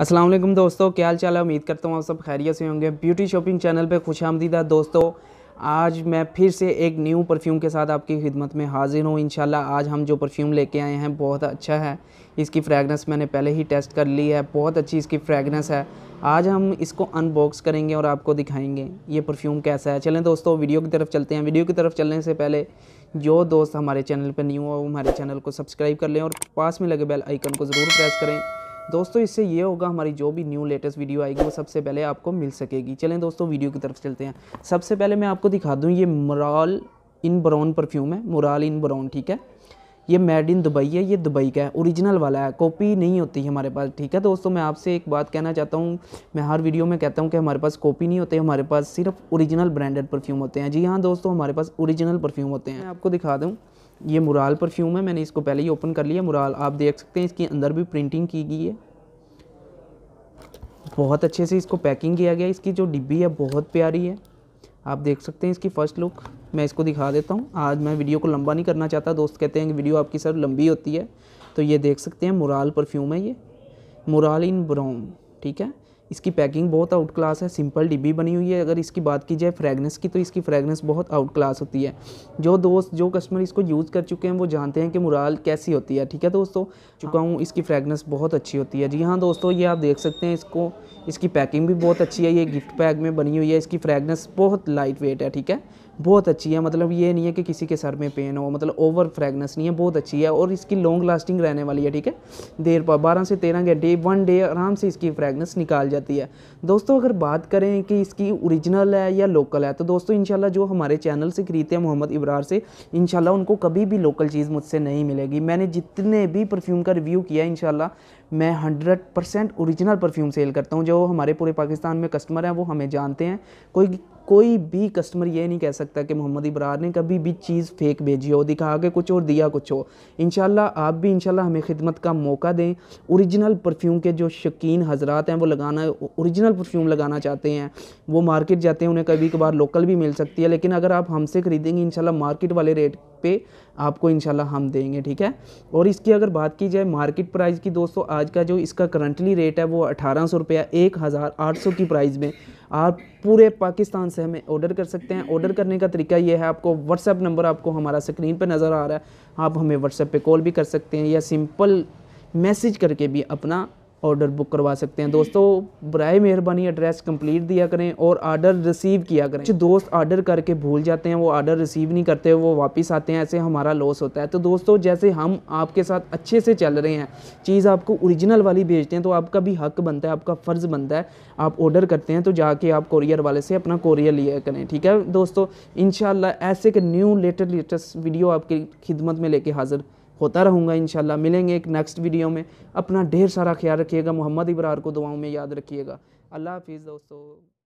असलम दोस्तों क्या हाल चाल है उम्मीद करता हूँ आप सब खैरियत से होंगे ब्यूटी शॉपिंग चैनल पे खुश आमदीदा दोस्तों आज मैं फिर से एक न्यू परफ्यूम के साथ आपकी खिदमत में हाजिर हूँ इन आज हम जो परफ्यूम लेके आए हैं बहुत अच्छा है इसकी फ्रेगनेंस मैंने पहले ही टेस्ट कर ली है बहुत अच्छी इसकी फ्रेगनेंस है आज हम इसको अनबॉक्स करेंगे और आपको दिखाएंगे ये परफ्यूम कैसा है चलें दोस्तों वीडियो की तरफ चलते हैं वीडियो की तरफ चलने से पहले जो दोस्त हमारे चैनल पर न्यू हो वो हमारे चैनल को सब्सक्राइब कर लें और पास में लगे बेल आइकन को ज़रूर प्रेस करें दोस्तों इससे ये होगा हमारी जो भी न्यू लेटेस्ट वीडियो आएगी वो सबसे पहले आपको मिल सकेगी चलें दोस्तों वीडियो की तरफ चलते हैं सबसे पहले मैं आपको दिखा दूँ ये मुराल इन ब्राउन परफ्यूम है मुराल इन ब्राउन ठीक है ये मेड इन दुबई है ये दुबई का है ओरिजिनल वाला है कॉपी नहीं होती हमारे पास ठीक है दोस्तों मैं आपसे एक बात कहना चाहता हूँ मैं हर वीडियो में कहता हूँ कि हमारे पास कॉपी नहीं होते हमारे पास सिर्फ ओरिजिनल ब्रांडेड परफ्यूम होते हैं जी हाँ दोस्तों हमारे पास ओरिजिनल परफ्यूम होते हैं आपको दिखा दूँ ये मुराल परफ्यूम है मैंने इसको पहले ही ओपन कर लिया मुराल आप देख सकते हैं इसके अंदर भी प्रिंटिंग की गई है बहुत अच्छे से इसको पैकिंग किया गया इसकी जो डिब्बी है बहुत प्यारी है आप देख सकते हैं इसकी फ़र्स्ट लुक मैं इसको दिखा देता हूँ आज मैं वीडियो को लंबा नहीं करना चाहता दोस्त कहते हैं कि वीडियो आपकी सर लंबी होती है तो ये देख सकते हैं मुराल परफ्यूम है ये मुराल इन ब्राउन ठीक है इसकी पैकिंग बहुत आउट क्लास है सिंपल डिब्बी बनी हुई है अगर इसकी बात की जाए फ्रेगनेंस की तो इसकी फ्रेगनेंस बहुत आउट क्लास होती है जो दोस्त जो कस्टमर इसको यूज़ कर चुके हैं वो जानते हैं कि मुराल कैसी होती है ठीक है दोस्तों चुका हूँ इसकी फ्रेगनेंस बहुत अच्छी होती है जी हाँ दोस्तों ये आप देख सकते हैं इसको इसकी पैकिंग भी बहुत अच्छी है ये गिफ्ट पैक में बनी हुई है इसकी फ्रेगनेंस बहुत लाइट वेट है ठीक है बहुत अच्छी है मतलब ये नहीं है कि किसी के सर में पेन हो मतलब ओवर फ्रेगनेंस नहीं है बहुत अच्छी है और इसकी लॉन्ग लास्टिंग रहने वाली है ठीक है देर पर बारह से तेरह घंटे वन डे आराम से इसकी फ्रेगनेंस निकाल जाती जाती है दोस्तों अगर बात करें कि इसकी ओरिजिनल है या लोकल है तो दोस्तों इनशाला जो हमारे चैनल से खरीदते हैं मोहम्मद इब्रार से इनशाला उनको कभी भी लोकल चीज़ मुझसे नहीं मिलेगी मैंने जितने भी परफ्यूम का रिव्यू किया इनशाला मैं hundred percent original perfume sale करता हूँ जो हमारे पूरे पाकिस्तान में कस्टमर हैं वो हमें जानते हैं कोई कोई भी कस्टमर ये नहीं कह सकता कि मोहम्मद इबरार ने कभी भी चीज़ फेक भेजी हो दिखा के कुछ और दिया कुछ हो इन आप भी इन हमें खिदमत का मौका दें औरिजिनल परफ्यूम के जो शौकीन हजरात हैं वो लगाना औरिजिनल परफ्यूम लगाना चाहते हैं वो मार्केट जाते हैं उन्हें कभी कभार लोकल भी मिल सकती है लेकिन अगर आप हमसे ख़रीदेंगे इन मार्केट वाले रेट पे आपको इंशाल्लाह हम देंगे ठीक है और इसकी अगर बात की जाए मार्केट प्राइस की दोस्तों आज का जो इसका करंटली रेट है वो अठारह सौ रुपया एक हज़ार आठ सौ की प्राइस में आप पूरे पाकिस्तान से हमें ऑर्डर कर सकते हैं ऑर्डर करने का तरीका ये है आपको व्हाट्सएप नंबर आपको हमारा स्क्रीन पर नज़र आ रहा है आप हमें व्हाट्सएप पर कॉल भी कर सकते हैं या सिंपल मैसेज करके भी अपना ऑर्डर बुक करवा सकते हैं दोस्तों बर मेहरबानी एड्रेस कंप्लीट दिया करें और आर्डर रिसीव किया करें कुछ दोस्त आर्डर करके भूल जाते हैं वो आर्डर रिसीव नहीं करते वो वापस आते हैं ऐसे हमारा लॉस होता है तो दोस्तों जैसे हम आपके साथ अच्छे से चल रहे हैं चीज़ आपको ओरिजिनल वाली भेजते हैं तो आपका भी हक बनता है आपका फ़र्ज़ बनता है आप ऑर्डर करते हैं तो जाके आप कोरियर वाले से अपना कोरियर लिया करें ठीक है दोस्तों इन ऐसे के न्यू लेटेस्ट लेटेस्ट वीडियो आपकी खिदमत में लेके हाज़िर होता रहूँगा इन मिलेंगे एक नेक्स्ट वीडियो में अपना ढेर सारा ख्याल रखिएगा मोहम्मद इबरार को दुआओं में याद रखिएगा अल्लाह हाफिज़ दोस्तों